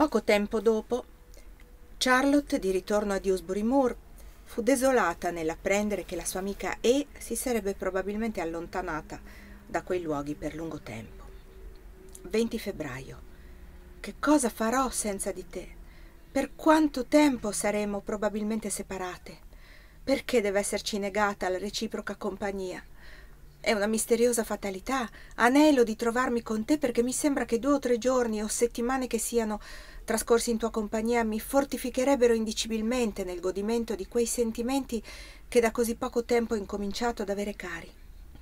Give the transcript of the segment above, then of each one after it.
Poco tempo dopo, Charlotte, di ritorno a Dewsbury Moor, fu desolata nell'apprendere che la sua amica E si sarebbe probabilmente allontanata da quei luoghi per lungo tempo. 20 febbraio. Che cosa farò senza di te? Per quanto tempo saremo probabilmente separate? Perché deve esserci negata la reciproca compagnia? È una misteriosa fatalità. Anelo di trovarmi con te perché mi sembra che due o tre giorni o settimane che siano trascorsi in tua compagnia mi fortificherebbero indicibilmente nel godimento di quei sentimenti che da così poco tempo ho incominciato ad avere cari.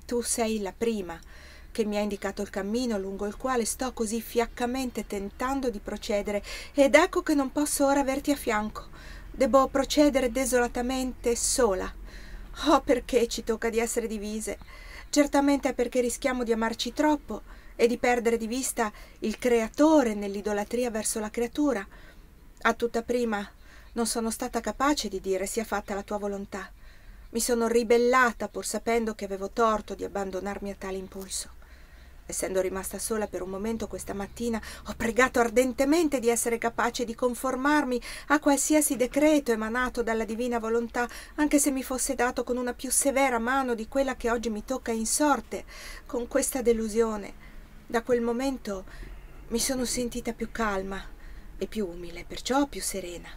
Tu sei la prima che mi ha indicato il cammino lungo il quale sto così fiaccamente tentando di procedere ed ecco che non posso ora averti a fianco. Debbo procedere desolatamente sola. Oh, perché ci tocca di essere divise? Certamente è perché rischiamo di amarci troppo e di perdere di vista il creatore nell'idolatria verso la creatura. A tutta prima non sono stata capace di dire sia fatta la tua volontà. Mi sono ribellata pur sapendo che avevo torto di abbandonarmi a tale impulso. Essendo rimasta sola per un momento questa mattina, ho pregato ardentemente di essere capace di conformarmi a qualsiasi decreto emanato dalla divina volontà, anche se mi fosse dato con una più severa mano di quella che oggi mi tocca in sorte. Con questa delusione da quel momento mi sono sentita più calma e più umile, perciò più serena.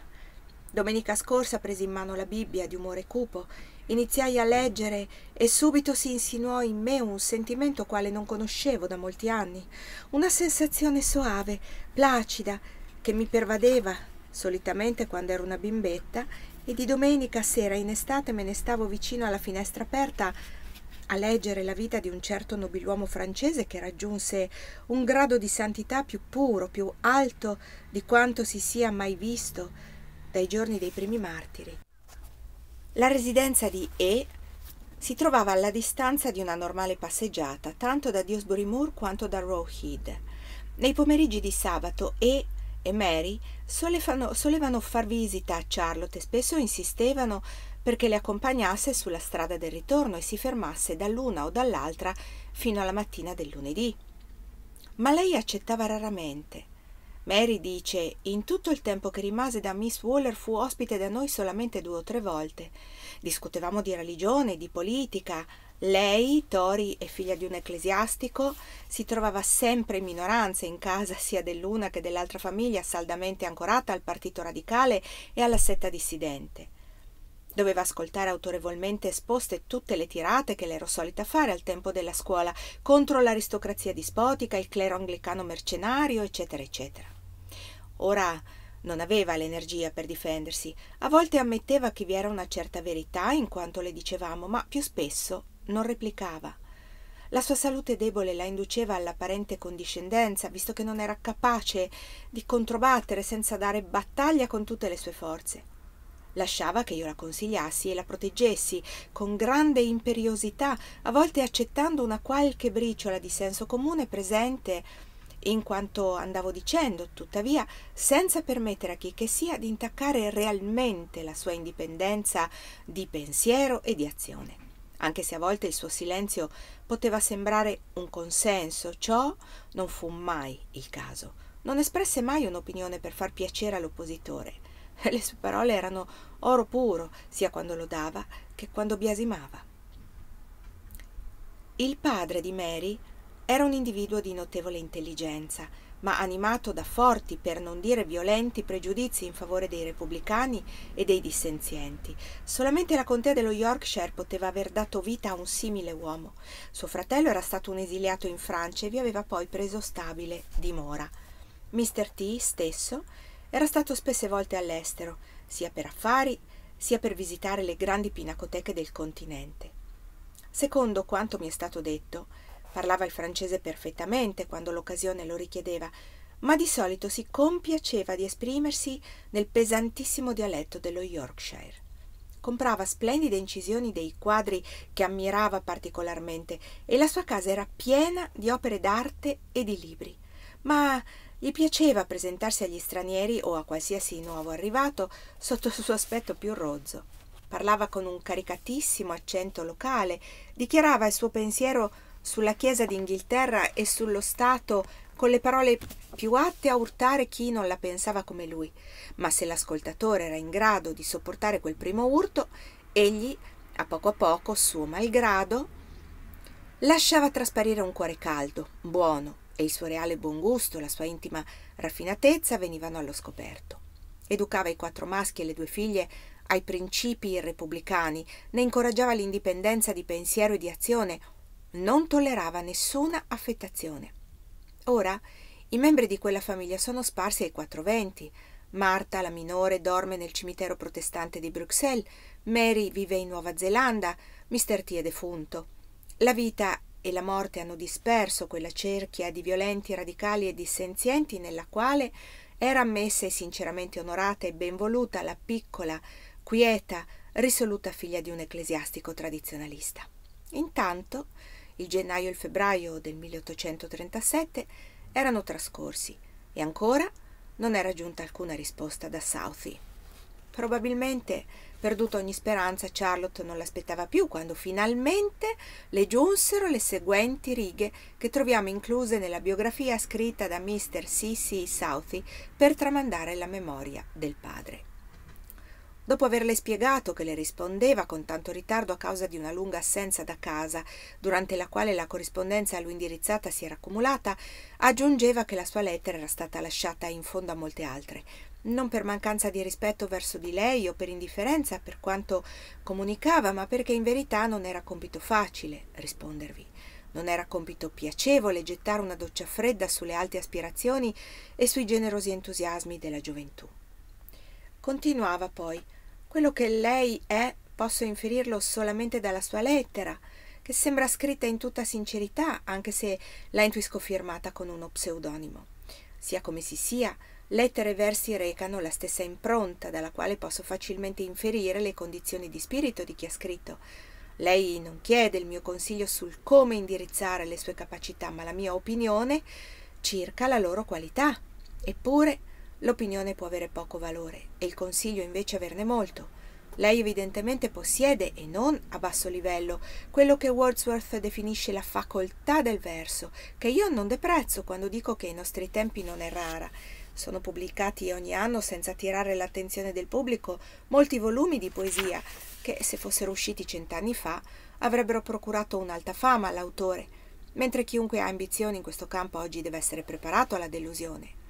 Domenica scorsa presi in mano la Bibbia di umore cupo, iniziai a leggere e subito si insinuò in me un sentimento quale non conoscevo da molti anni, una sensazione soave, placida, che mi pervadeva solitamente quando ero una bimbetta e di domenica sera in estate me ne stavo vicino alla finestra aperta a leggere la vita di un certo nobiluomo francese che raggiunse un grado di santità più puro, più alto di quanto si sia mai visto dai giorni dei primi martiri. La residenza di E si trovava alla distanza di una normale passeggiata, tanto da Dewsbury Moor quanto da Row Head. Nei pomeriggi di sabato E e Mary solevano, solevano far visita a Charlotte e spesso insistevano perché le accompagnasse sulla strada del ritorno e si fermasse dall'una o dall'altra fino alla mattina del lunedì. Ma lei accettava raramente. Mary dice: In tutto il tempo che rimase da Miss Waller fu ospite da noi solamente due o tre volte. Discutevamo di religione, di politica. Lei, Tori e figlia di un ecclesiastico, si trovava sempre in minoranza in casa sia dell'una che dell'altra famiglia, saldamente ancorata al partito radicale e alla setta dissidente. Doveva ascoltare autorevolmente esposte tutte le tirate che le ero solita fare al tempo della scuola contro l'aristocrazia dispotica, il clero anglicano mercenario, eccetera, eccetera. Ora non aveva l'energia per difendersi. A volte ammetteva che vi era una certa verità in quanto le dicevamo, ma più spesso non replicava. La sua salute debole la induceva all'apparente condiscendenza, visto che non era capace di controbattere senza dare battaglia con tutte le sue forze. Lasciava che io la consigliassi e la proteggessi con grande imperiosità, a volte accettando una qualche briciola di senso comune presente in quanto andavo dicendo, tuttavia, senza permettere a chi che sia di intaccare realmente la sua indipendenza di pensiero e di azione anche se a volte il suo silenzio poteva sembrare un consenso, ciò non fu mai il caso. Non espresse mai un'opinione per far piacere all'oppositore. le sue parole erano oro puro sia quando lodava che quando biasimava. Il padre di Mary era un individuo di notevole intelligenza, ma animato da forti, per non dire violenti, pregiudizi in favore dei repubblicani e dei dissenzienti. Solamente la contea dello Yorkshire poteva aver dato vita a un simile uomo. Suo fratello era stato un esiliato in Francia e vi aveva poi preso stabile dimora. Mr. T stesso era stato spesse volte all'estero, sia per affari, sia per visitare le grandi pinacoteche del continente. Secondo quanto mi è stato detto, parlava il francese perfettamente quando l'occasione lo richiedeva, ma di solito si compiaceva di esprimersi nel pesantissimo dialetto dello Yorkshire. Comprava splendide incisioni dei quadri che ammirava particolarmente e la sua casa era piena di opere d'arte e di libri. Ma gli piaceva presentarsi agli stranieri o a qualsiasi nuovo arrivato sotto il suo aspetto più rozzo. Parlava con un caricatissimo accento locale, dichiarava il suo pensiero sulla Chiesa d'Inghilterra e sullo Stato con le parole più atte a urtare chi non la pensava come lui, ma se l'ascoltatore era in grado di sopportare quel primo urto, egli, a poco a poco, suo malgrado, lasciava trasparire un cuore caldo, buono, e il suo reale buon gusto, la sua intima raffinatezza venivano allo scoperto. Educava i quattro maschi e le due figlie ai principi repubblicani, ne incoraggiava l'indipendenza di pensiero e di azione, non tollerava nessuna affettazione. Ora i membri di quella famiglia sono sparsi ai quattro venti. Marta, la minore, dorme nel cimitero protestante di Bruxelles, Mary vive in Nuova Zelanda, Mr. T è defunto. La vita e la morte hanno disperso quella cerchia di violenti radicali e dissenzienti nella quale era ammessa e sinceramente onorata e benvoluta la piccola, quieta, risoluta figlia di un ecclesiastico tradizionalista. Intanto, il gennaio e il febbraio del 1837 erano trascorsi e ancora non era giunta alcuna risposta da Southey. Probabilmente Perduta ogni speranza, Charlotte non l'aspettava più quando finalmente le giunsero le seguenti righe che troviamo incluse nella biografia scritta da Mr. C.C. Southey per tramandare la memoria del padre. Dopo averle spiegato che le rispondeva con tanto ritardo a causa di una lunga assenza da casa, durante la quale la corrispondenza a lui indirizzata si era accumulata, aggiungeva che la sua lettera era stata lasciata in fondo a molte altre, non per mancanza di rispetto verso di lei o per indifferenza per quanto comunicava, ma perché in verità non era compito facile rispondervi. Non era compito piacevole gettare una doccia fredda sulle alte aspirazioni e sui generosi entusiasmi della gioventù. Continuava poi, quello che lei è posso inferirlo solamente dalla sua lettera, che sembra scritta in tutta sincerità, anche se la intuisco firmata con uno pseudonimo. Sia come si sia, lettere e versi recano la stessa impronta, dalla quale posso facilmente inferire le condizioni di spirito di chi ha scritto. Lei non chiede il mio consiglio sul come indirizzare le sue capacità, ma la mia opinione circa la loro qualità. Eppure, l'opinione può avere poco valore e il consiglio invece averne molto. Lei evidentemente possiede, e non a basso livello, quello che Wordsworth definisce la facoltà del verso, che io non deprezzo quando dico che ai nostri tempi non è rara. Sono pubblicati ogni anno, senza attirare l'attenzione del pubblico, molti volumi di poesia che, se fossero usciti cent'anni fa, avrebbero procurato un'alta fama all'autore, mentre chiunque ha ambizioni in questo campo oggi deve essere preparato alla delusione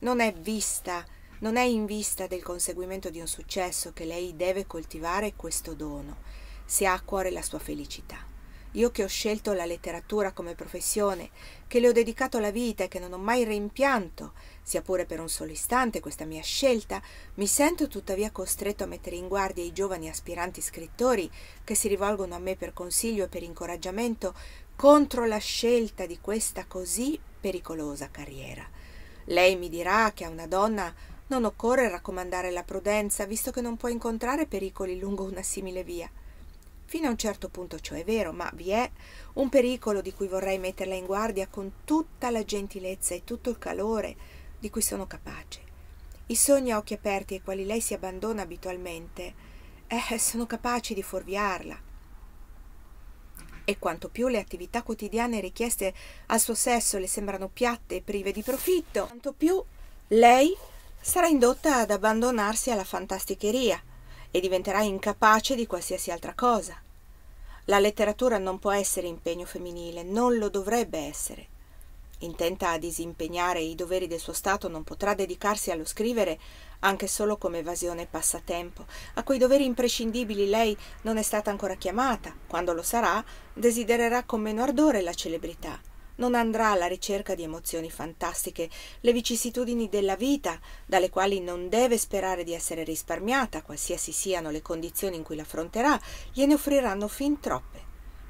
non è vista, non è in vista del conseguimento di un successo che lei deve coltivare questo dono, se ha a cuore la sua felicità. Io che ho scelto la letteratura come professione, che le ho dedicato la vita e che non ho mai rimpianto, sia pure per un solo istante questa mia scelta, mi sento tuttavia costretto a mettere in guardia i giovani aspiranti scrittori che si rivolgono a me per consiglio e per incoraggiamento contro la scelta di questa così pericolosa carriera. Lei mi dirà che a una donna non occorre raccomandare la prudenza, visto che non può incontrare pericoli lungo una simile via. Fino a un certo punto ciò è vero, ma vi è un pericolo di cui vorrei metterla in guardia con tutta la gentilezza e tutto il calore di cui sono capace. I sogni a occhi aperti ai quali lei si abbandona abitualmente, eh, sono capaci di fuorviarla e quanto più le attività quotidiane richieste al suo sesso le sembrano piatte e prive di profitto, tanto più lei sarà indotta ad abbandonarsi alla fantasticheria e diventerà incapace di qualsiasi altra cosa. La letteratura non può essere impegno femminile, non lo dovrebbe essere. Intenta a disimpegnare i doveri del suo Stato, non potrà dedicarsi allo scrivere anche solo come evasione e passatempo. A quei doveri imprescindibili lei non è stata ancora chiamata. Quando lo sarà, desidererà con meno ardore la celebrità. Non andrà alla ricerca di emozioni fantastiche, le vicissitudini della vita, dalle quali non deve sperare di essere risparmiata, qualsiasi siano le condizioni in cui l'affronterà, gliene offriranno fin troppe.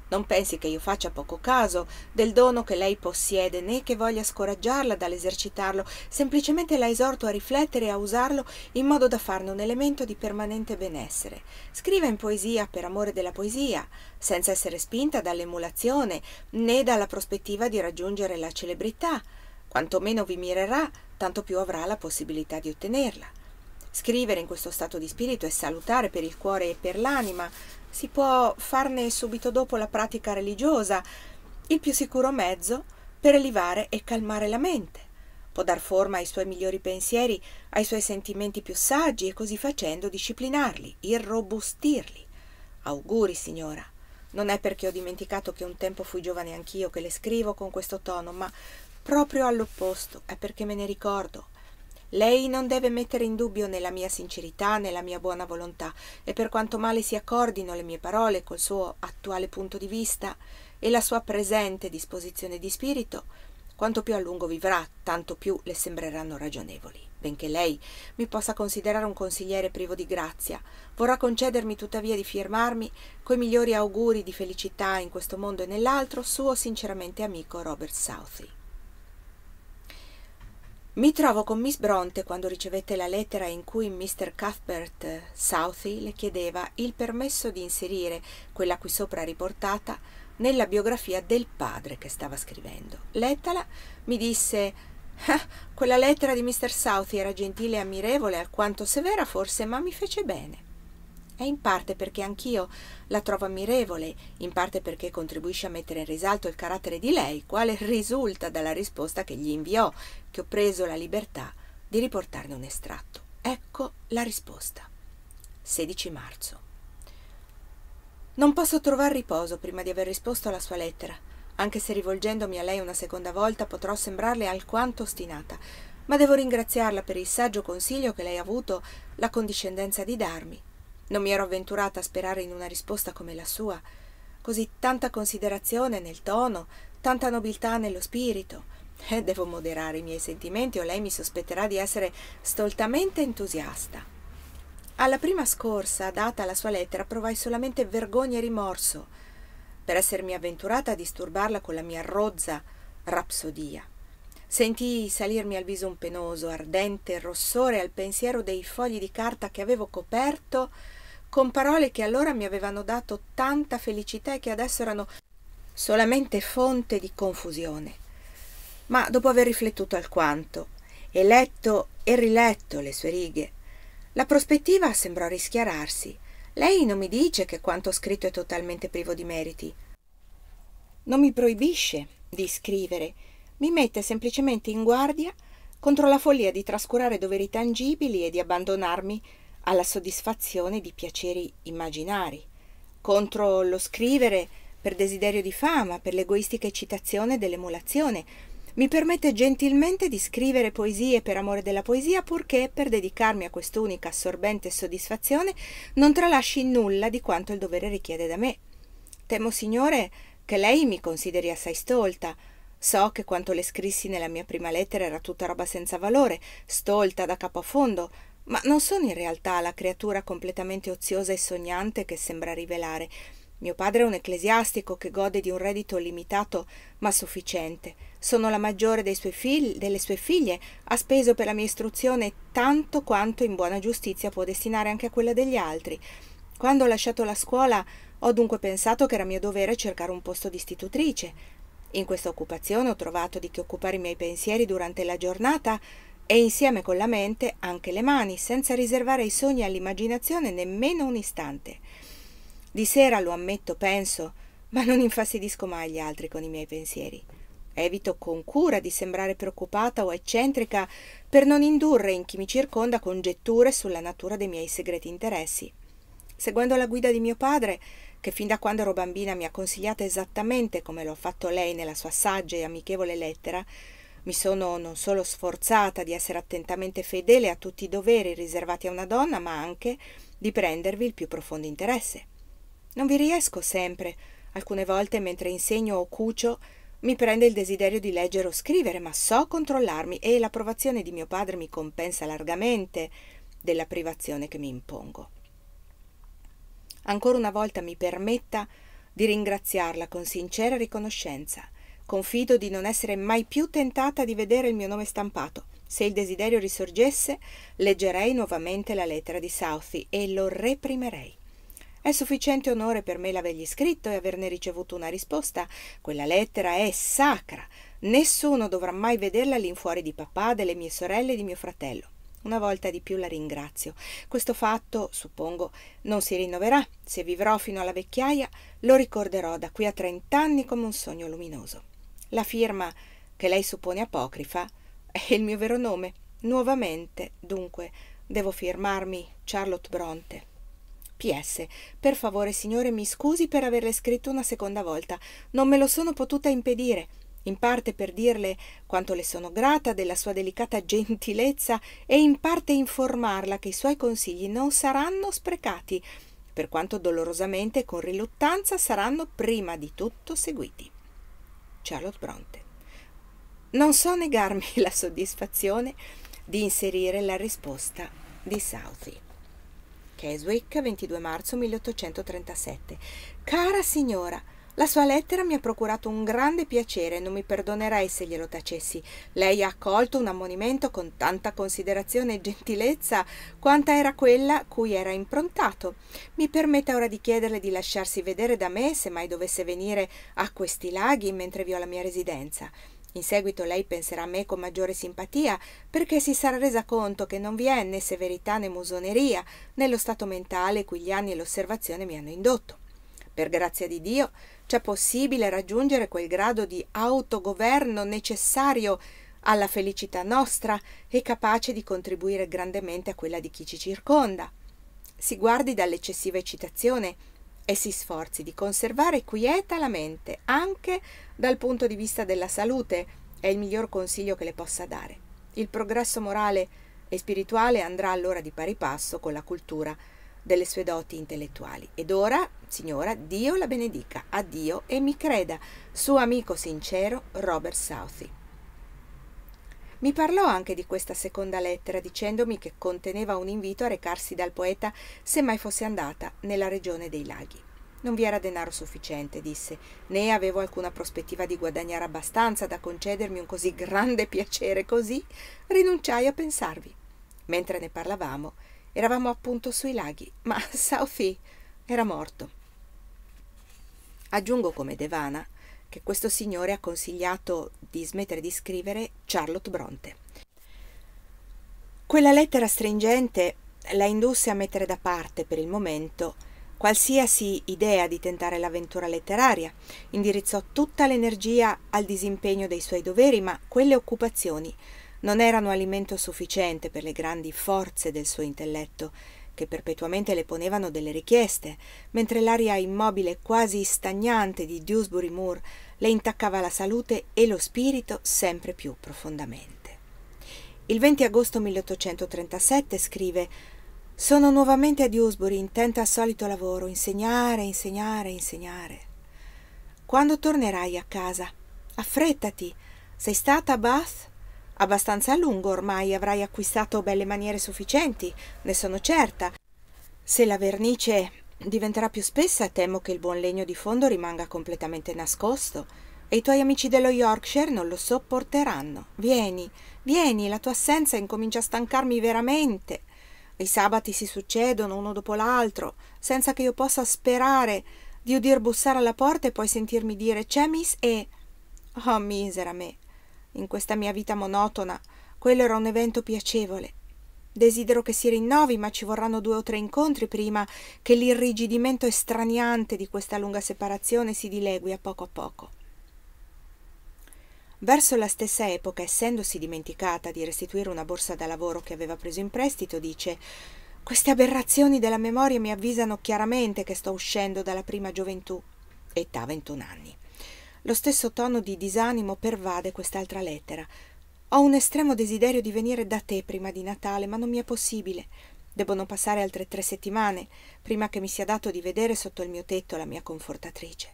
Non pensi che io faccia poco caso del dono che lei possiede, né che voglia scoraggiarla dall'esercitarlo, semplicemente la esorto a riflettere e a usarlo in modo da farne un elemento di permanente benessere. Scriva in poesia per amore della poesia, senza essere spinta dall'emulazione né dalla prospettiva di raggiungere la celebrità. Quanto meno vi mirerà, tanto più avrà la possibilità di ottenerla. Scrivere in questo stato di spirito è salutare per il cuore e per l'anima, si può farne subito dopo la pratica religiosa, il più sicuro mezzo per elevare e calmare la mente. Può dar forma ai suoi migliori pensieri, ai suoi sentimenti più saggi e così facendo disciplinarli, irrobustirli. Auguri, signora. Non è perché ho dimenticato che un tempo fui giovane anch'io che le scrivo con questo tono, ma proprio all'opposto, è perché me ne ricordo. Lei non deve mettere in dubbio nella mia sincerità né la mia buona volontà, e per quanto male si accordino le mie parole col suo attuale punto di vista e la sua presente disposizione di spirito, quanto più a lungo vivrà, tanto più le sembreranno ragionevoli. Benché lei mi possa considerare un consigliere privo di grazia, vorrà concedermi tuttavia di firmarmi coi migliori auguri di felicità in questo mondo e nell'altro, suo sinceramente amico Robert Southey. Mi trovo con Miss Bronte quando ricevette la lettera in cui Mr. Cuthbert eh, Southey le chiedeva il permesso di inserire quella qui sopra riportata nella biografia del padre che stava scrivendo. Lettala, mi disse ah, quella lettera di Mr. Southey era gentile e ammirevole, alquanto severa forse, ma mi fece bene è in parte perché anch'io la trovo ammirevole, in parte perché contribuisce a mettere in risalto il carattere di lei, quale risulta dalla risposta che gli inviò, che ho preso la libertà di riportarne un estratto. Ecco la risposta. 16 marzo. Non posso trovare riposo prima di aver risposto alla sua lettera, anche se rivolgendomi a lei una seconda volta potrò sembrarle alquanto ostinata, ma devo ringraziarla per il saggio consiglio che lei ha avuto la condiscendenza di darmi non mi ero avventurata a sperare in una risposta come la sua. Così tanta considerazione nel tono, tanta nobiltà nello spirito. eh, devo moderare i miei sentimenti o lei mi sospetterà di essere stoltamente entusiasta. Alla prima scorsa, data la sua lettera, provai solamente vergogna e rimorso per essermi avventurata a disturbarla con la mia rozza rapsodia. Sentii salirmi al viso un penoso, ardente rossore al pensiero dei fogli di carta che avevo coperto con parole che allora mi avevano dato tanta felicità e che adesso erano solamente fonte di confusione. Ma dopo aver riflettuto alquanto e letto e riletto le sue righe, la prospettiva sembrò rischiararsi. Lei non mi dice che quanto scritto è totalmente privo di meriti. Non mi proibisce di scrivere, mi mette semplicemente in guardia contro la follia di trascurare doveri tangibili e di abbandonarmi alla soddisfazione di piaceri immaginari, contro lo scrivere per desiderio di fama, per l'egoistica eccitazione dell'emulazione. Mi permette gentilmente di scrivere poesie per amore della poesia, purché, per dedicarmi a quest'unica assorbente soddisfazione, non tralasci nulla di quanto il dovere richiede da me. Temo, Signore, che lei mi consideri assai stolta, So che quanto le scrissi nella mia prima lettera era tutta roba senza valore, stolta da capo a fondo, ma non sono in realtà la creatura completamente oziosa e sognante che sembra rivelare. Mio padre è un ecclesiastico che gode di un reddito limitato ma sufficiente. Sono la maggiore sue figli, delle sue figlie, ha speso per la mia istruzione tanto quanto in buona giustizia può destinare anche a quella degli altri. Quando ho lasciato la scuola ho dunque pensato che era mio dovere cercare un posto di istitutrice. In questa occupazione ho trovato di che occupare i miei pensieri durante la giornata e insieme con la mente anche le mani, senza riservare i sogni all'immaginazione nemmeno un istante. Di sera, lo ammetto, penso, ma non infastidisco mai gli altri con i miei pensieri. Evito con cura di sembrare preoccupata o eccentrica per non indurre in chi mi circonda congetture sulla natura dei miei segreti interessi. Seguendo la guida di mio padre, che fin da quando ero bambina mi ha consigliata esattamente come lo ha fatto lei nella sua saggia e amichevole lettera, mi sono non solo sforzata di essere attentamente fedele a tutti i doveri riservati a una donna, ma anche di prendervi il più profondo interesse. Non vi riesco sempre. Alcune volte mentre insegno o cucio mi prende il desiderio di leggere o scrivere, ma so controllarmi e l'approvazione di mio padre mi compensa largamente della privazione che mi impongo. Ancora una volta mi permetta di ringraziarla con sincera riconoscenza Confido di non essere mai più tentata di vedere il mio nome stampato. Se il desiderio risorgesse, leggerei nuovamente la lettera di Southey e lo reprimerei. È sufficiente onore per me l'avergli scritto e averne ricevuto una risposta. Quella lettera è sacra. Nessuno dovrà mai vederla all'infuori di papà, delle mie sorelle e di mio fratello. Una volta di più la ringrazio. Questo fatto, suppongo, non si rinnoverà. Se vivrò fino alla vecchiaia, lo ricorderò da qui a trent'anni come un sogno luminoso. La firma, che lei suppone apocrifa, è il mio vero nome. Nuovamente, dunque, devo firmarmi Charlotte Bronte. PS. Per favore, signore, mi scusi per averle scritto una seconda volta. Non me lo sono potuta impedire. In parte per dirle quanto le sono grata della sua delicata gentilezza e in parte informarla che i suoi consigli non saranno sprecati, per quanto dolorosamente e con riluttanza saranno prima di tutto seguiti. Charlotte Bronte. Non so negarmi la soddisfazione di inserire la risposta di Southey. Keswick, 22 marzo 1837. Cara signora, la sua lettera mi ha procurato un grande piacere, non mi perdonerei se glielo tacessi. Lei ha accolto un ammonimento con tanta considerazione e gentilezza quanta era quella cui era improntato. Mi permetta ora di chiederle di lasciarsi vedere da me se mai dovesse venire a questi laghi mentre vi ho la mia residenza. In seguito lei penserà a me con maggiore simpatia perché si sarà resa conto che non vi è né severità né musoneria nello stato mentale cui gli anni e l'osservazione mi hanno indotto. Per grazia di Dio, c'è possibile raggiungere quel grado di autogoverno necessario alla felicità nostra e capace di contribuire grandemente a quella di chi ci circonda. Si guardi dall'eccessiva eccitazione e si sforzi di conservare quieta la mente anche dal punto di vista della salute, è il miglior consiglio che le possa dare. Il progresso morale e spirituale andrà allora di pari passo con la cultura delle sue doti intellettuali. Ed ora, signora, Dio la benedica, addio e mi creda, suo amico sincero Robert Southey. Mi parlò anche di questa seconda lettera, dicendomi che conteneva un invito a recarsi dal poeta se mai fosse andata nella regione dei laghi. Non vi era denaro sufficiente, disse, né avevo alcuna prospettiva di guadagnare abbastanza da concedermi un così grande piacere, così rinunciai a pensarvi. Mentre ne parlavamo, Eravamo appunto sui laghi, ma Sophie era morto. Aggiungo come Devana che questo signore ha consigliato di smettere di scrivere Charlotte Bronte. Quella lettera stringente la indusse a mettere da parte per il momento qualsiasi idea di tentare l'avventura letteraria, indirizzò tutta l'energia al disimpegno dei suoi doveri, ma quelle occupazioni non erano alimento sufficiente per le grandi forze del suo intelletto, che perpetuamente le ponevano delle richieste, mentre l'aria immobile e quasi stagnante di Dewsbury Moor le intaccava la salute e lo spirito sempre più profondamente. Il 20 agosto 1837 scrive Sono nuovamente a Dewsbury, intenta al solito lavoro, insegnare, insegnare, insegnare. Quando tornerai a casa? Affrettati. Sei stata a Bath? Abbastanza a lungo ormai avrai acquistato belle maniere sufficienti, ne sono certa. Se la vernice diventerà più spessa, temo che il buon legno di fondo rimanga completamente nascosto e i tuoi amici dello Yorkshire non lo sopporteranno. Vieni, vieni, la tua assenza incomincia a stancarmi veramente. I sabati si succedono uno dopo l'altro, senza che io possa sperare di udir bussare alla porta e poi sentirmi dire c'è Miss E. Oh, misera me, in questa mia vita monotona, quello era un evento piacevole. Desidero che si rinnovi, ma ci vorranno due o tre incontri prima che l'irrigidimento estraniante di questa lunga separazione si dilegui a poco a poco. Verso la stessa epoca, essendosi dimenticata di restituire una borsa da lavoro che aveva preso in prestito, dice queste aberrazioni della memoria mi avvisano chiaramente che sto uscendo dalla prima gioventù, età 21 anni. Lo stesso tono di disanimo pervade quest'altra lettera. Ho un estremo desiderio di venire da te prima di Natale, ma non mi è possibile. Debbono passare altre tre settimane prima che mi sia dato di vedere sotto il mio tetto la mia confortatrice.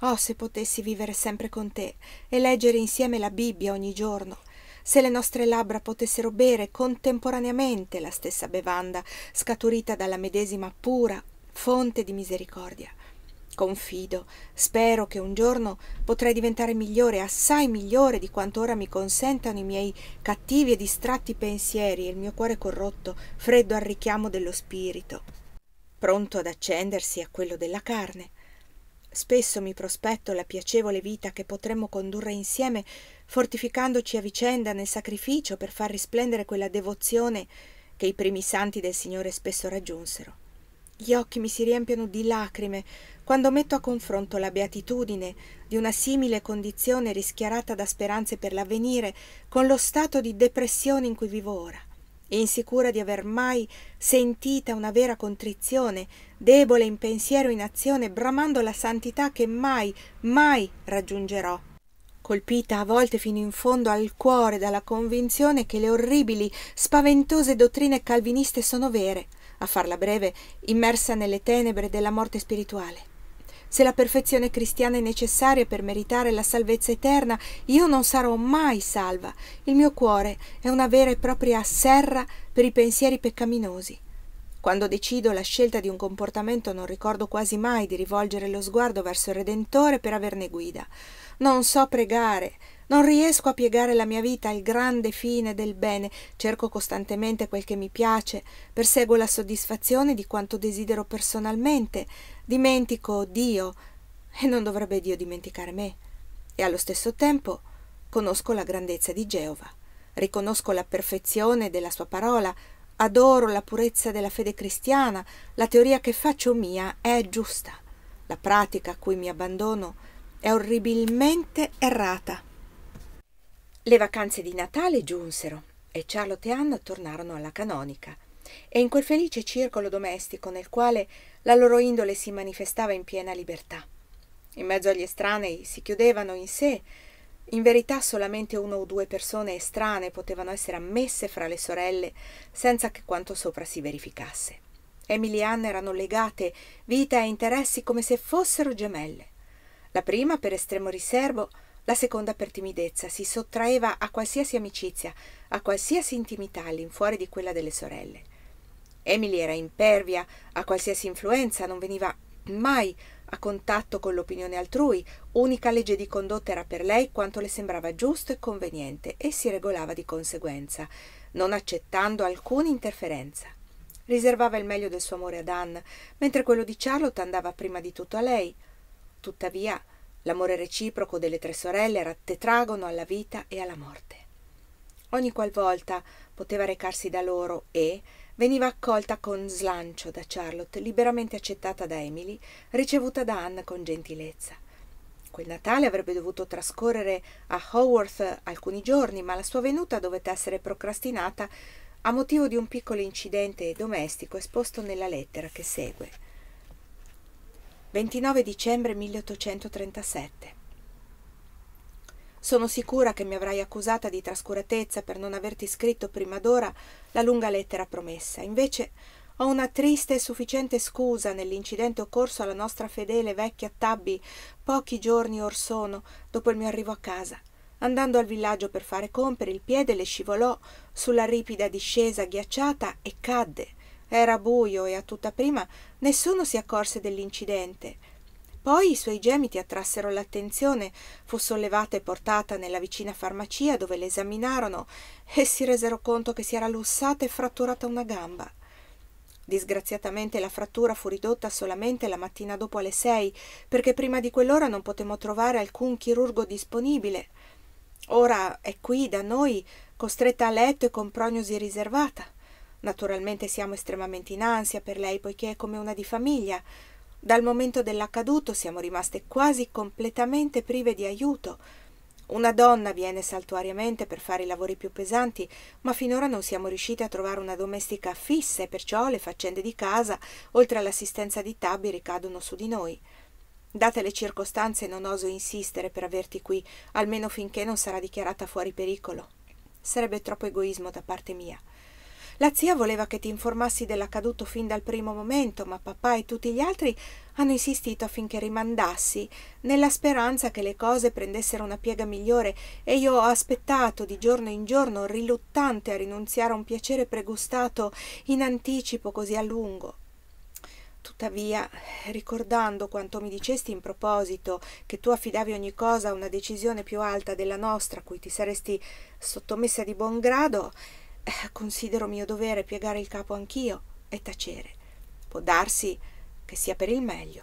Oh, se potessi vivere sempre con te e leggere insieme la Bibbia ogni giorno. Se le nostre labbra potessero bere contemporaneamente la stessa bevanda scaturita dalla medesima pura fonte di misericordia. Confido, spero che un giorno potrei diventare migliore, assai migliore di quanto ora mi consentano i miei cattivi e distratti pensieri e il mio cuore corrotto, freddo al richiamo dello spirito, pronto ad accendersi a quello della carne. Spesso mi prospetto la piacevole vita che potremmo condurre insieme, fortificandoci a vicenda nel sacrificio per far risplendere quella devozione che i primi santi del Signore spesso raggiunsero. Gli occhi mi si riempiono di lacrime quando metto a confronto la beatitudine di una simile condizione rischiarata da speranze per l'avvenire con lo stato di depressione in cui vivo ora, e insicura di aver mai sentita una vera contrizione, debole in pensiero e in azione, bramando la santità che mai, mai raggiungerò colpita a volte fino in fondo al cuore dalla convinzione che le orribili, spaventose dottrine calviniste sono vere, a farla breve, immersa nelle tenebre della morte spirituale. Se la perfezione cristiana è necessaria per meritare la salvezza eterna, io non sarò mai salva. Il mio cuore è una vera e propria serra per i pensieri peccaminosi. Quando decido la scelta di un comportamento non ricordo quasi mai di rivolgere lo sguardo verso il Redentore per averne guida. Non so pregare, non riesco a piegare la mia vita al grande fine del bene, cerco costantemente quel che mi piace, perseguo la soddisfazione di quanto desidero personalmente, dimentico Dio e non dovrebbe Dio dimenticare me. E allo stesso tempo conosco la grandezza di Geova, riconosco la perfezione della sua parola, adoro la purezza della fede cristiana, la teoria che faccio mia è giusta, la pratica a cui mi abbandono è orribilmente errata. Le vacanze di Natale giunsero e Charlotte e Anna tornarono alla canonica e in quel felice circolo domestico nel quale la loro indole si manifestava in piena libertà. In mezzo agli estranei si chiudevano in sé. In verità solamente una o due persone estranee potevano essere ammesse fra le sorelle senza che quanto sopra si verificasse. Emily e Anna erano legate vita e interessi come se fossero gemelle. La prima, per estremo riservo, la seconda per timidezza, si sottraeva a qualsiasi amicizia, a qualsiasi intimità all'infuori di quella delle sorelle. Emily era impervia a qualsiasi influenza, non veniva mai a contatto con l'opinione altrui, unica legge di condotta era per lei quanto le sembrava giusto e conveniente e si regolava di conseguenza, non accettando alcuna interferenza. Riservava il meglio del suo amore ad Anne, mentre quello di Charlotte andava prima di tutto a lei. Tuttavia, L'amore reciproco delle tre sorelle era tetragono alla vita e alla morte. Ogni qualvolta poteva recarsi da loro e veniva accolta con slancio da Charlotte, liberamente accettata da Emily, ricevuta da Anne con gentilezza. Quel Natale avrebbe dovuto trascorrere a Haworth alcuni giorni, ma la sua venuta dovette essere procrastinata a motivo di un piccolo incidente domestico esposto nella lettera che segue. 29 dicembre 1837. Sono sicura che mi avrai accusata di trascuratezza per non averti scritto prima d'ora la lunga lettera promessa. Invece ho una triste e sufficiente scusa nell'incidente occorso alla nostra fedele vecchia Tabby pochi giorni or sono dopo il mio arrivo a casa. Andando al villaggio per fare compere, il piede le scivolò sulla ripida discesa ghiacciata e cadde era buio e a tutta prima nessuno si accorse dell'incidente. Poi i suoi gemiti attrassero l'attenzione, fu sollevata e portata nella vicina farmacia dove esaminarono e si resero conto che si era lussata e fratturata una gamba. Disgraziatamente la frattura fu ridotta solamente la mattina dopo alle sei, perché prima di quell'ora non potemmo trovare alcun chirurgo disponibile. Ora è qui da noi, costretta a letto e con prognosi riservata. Naturalmente siamo estremamente in ansia per lei poiché è come una di famiglia. Dal momento dell'accaduto siamo rimaste quasi completamente prive di aiuto. Una donna viene saltuariamente per fare i lavori più pesanti, ma finora non siamo riuscite a trovare una domestica fissa e perciò le faccende di casa, oltre all'assistenza di Tabby, ricadono su di noi. Date le circostanze non oso insistere per averti qui, almeno finché non sarà dichiarata fuori pericolo. Sarebbe troppo egoismo da parte mia. La zia voleva che ti informassi dell'accaduto fin dal primo momento, ma papà e tutti gli altri hanno insistito affinché rimandassi, nella speranza che le cose prendessero una piega migliore, e io ho aspettato di giorno in giorno, riluttante a rinunziare a un piacere pregustato in anticipo così a lungo. Tuttavia, ricordando quanto mi dicesti in proposito, che tu affidavi ogni cosa a una decisione più alta della nostra, cui ti saresti sottomessa di buon grado, eh, considero mio dovere piegare il capo anch'io e tacere. Può darsi che sia per il meglio.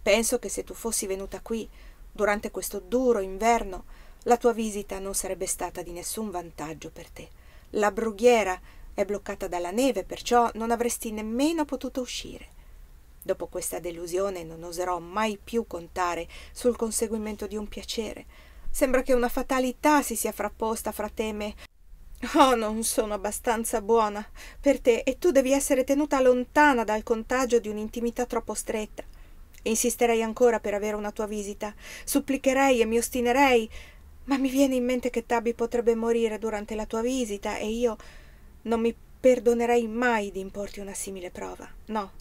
Penso che se tu fossi venuta qui durante questo duro inverno, la tua visita non sarebbe stata di nessun vantaggio per te. La brughiera è bloccata dalla neve, perciò non avresti nemmeno potuto uscire. Dopo questa delusione non oserò mai più contare sul conseguimento di un piacere. Sembra che una fatalità si sia frapposta fra te e me. Oh, non sono abbastanza buona per te e tu devi essere tenuta lontana dal contagio di un'intimità troppo stretta. Insisterei ancora per avere una tua visita, supplicherei e mi ostinerei, ma mi viene in mente che Tabi potrebbe morire durante la tua visita e io non mi perdonerei mai di importi una simile prova. No,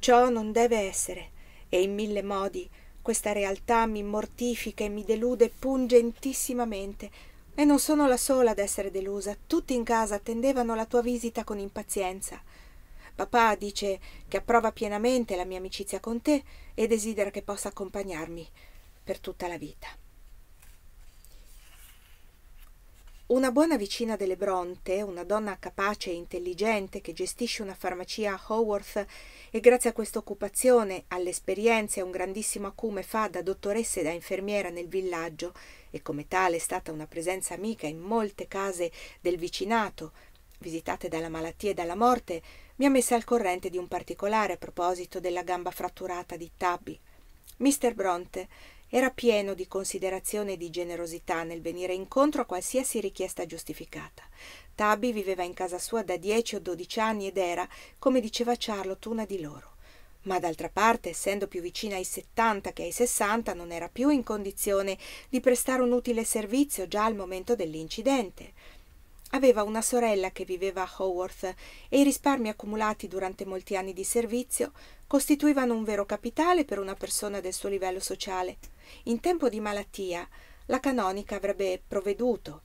ciò non deve essere e in mille modi questa realtà mi mortifica e mi delude pungentissimamente e non sono la sola ad essere delusa. Tutti in casa attendevano la tua visita con impazienza. Papà dice che approva pienamente la mia amicizia con te e desidera che possa accompagnarmi per tutta la vita. Una buona vicina delle Bronte, una donna capace e intelligente che gestisce una farmacia a Haworth e grazie a questa occupazione, all'esperienza e a un grandissimo acume fa da dottoressa e da infermiera nel villaggio e come tale è stata una presenza amica in molte case del vicinato, visitate dalla malattia e dalla morte, mi ha messa al corrente di un particolare a proposito della gamba fratturata di Tabby. Mr. Bronte era pieno di considerazione e di generosità nel venire incontro a qualsiasi richiesta giustificata. Tabby viveva in casa sua da dieci o dodici anni ed era, come diceva Charlotte, una di loro. Ma d'altra parte, essendo più vicina ai settanta che ai sessanta, non era più in condizione di prestare un utile servizio già al momento dell'incidente. Aveva una sorella che viveva a Haworth e i risparmi accumulati durante molti anni di servizio costituivano un vero capitale per una persona del suo livello sociale. In tempo di malattia, la canonica avrebbe provveduto.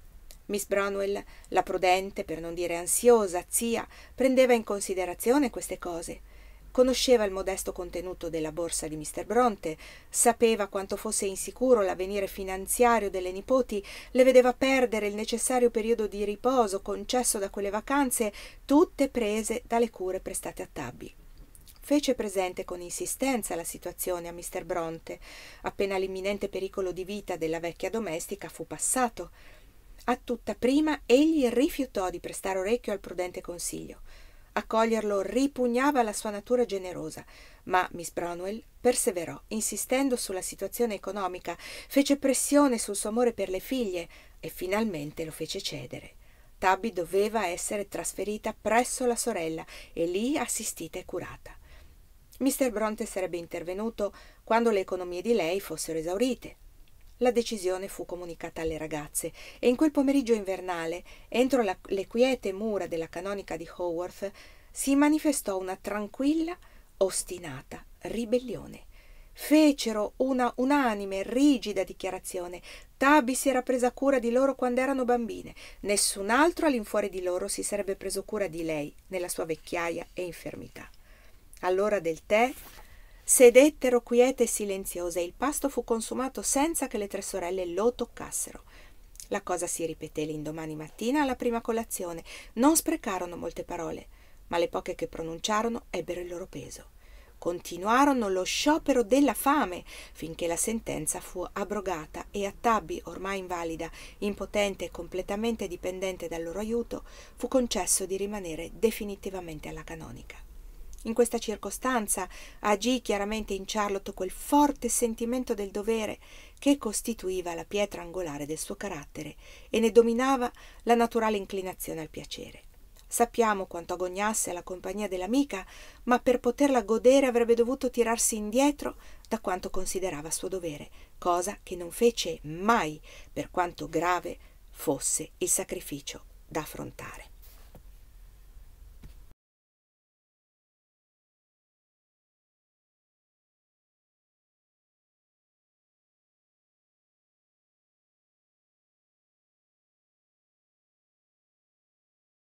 Miss Branwell, la prudente, per non dire ansiosa, zia, prendeva in considerazione queste cose conosceva il modesto contenuto della borsa di Mr. Bronte, sapeva quanto fosse insicuro l'avvenire finanziario delle nipoti, le vedeva perdere il necessario periodo di riposo concesso da quelle vacanze, tutte prese dalle cure prestate a Tabby fece presente con insistenza la situazione a Mr. Bronte, appena l'imminente pericolo di vita della vecchia domestica fu passato. A tutta prima egli rifiutò di prestare orecchio al prudente consiglio. Accoglierlo ripugnava la sua natura generosa, ma Miss Brownwell perseverò, insistendo sulla situazione economica, fece pressione sul suo amore per le figlie e finalmente lo fece cedere. Tabby doveva essere trasferita presso la sorella e lì assistita e curata. Mr. Bronte sarebbe intervenuto quando le economie di lei fossero esaurite, la decisione fu comunicata alle ragazze e in quel pomeriggio invernale, entro la, le quiete mura della canonica di Haworth, si manifestò una tranquilla, ostinata ribellione. Fecero una unanime, rigida dichiarazione. Tabby si era presa cura di loro quando erano bambine. Nessun altro all'infuori di loro si sarebbe preso cura di lei nella sua vecchiaia e infermità. All'ora del tè, Sedettero quiete e silenziose e il pasto fu consumato senza che le tre sorelle lo toccassero. La cosa si ripeté l'indomani mattina alla prima colazione. Non sprecarono molte parole, ma le poche che pronunciarono ebbero il loro peso. Continuarono lo sciopero della fame finché la sentenza fu abrogata e Attabi, ormai invalida, impotente e completamente dipendente dal loro aiuto, fu concesso di rimanere definitivamente alla canonica. In questa circostanza agì chiaramente in Charlotte quel forte sentimento del dovere che costituiva la pietra angolare del suo carattere e ne dominava la naturale inclinazione al piacere. Sappiamo quanto agognasse alla compagnia dell'amica, ma per poterla godere avrebbe dovuto tirarsi indietro da quanto considerava suo dovere, cosa che non fece mai, per quanto grave fosse il sacrificio da affrontare.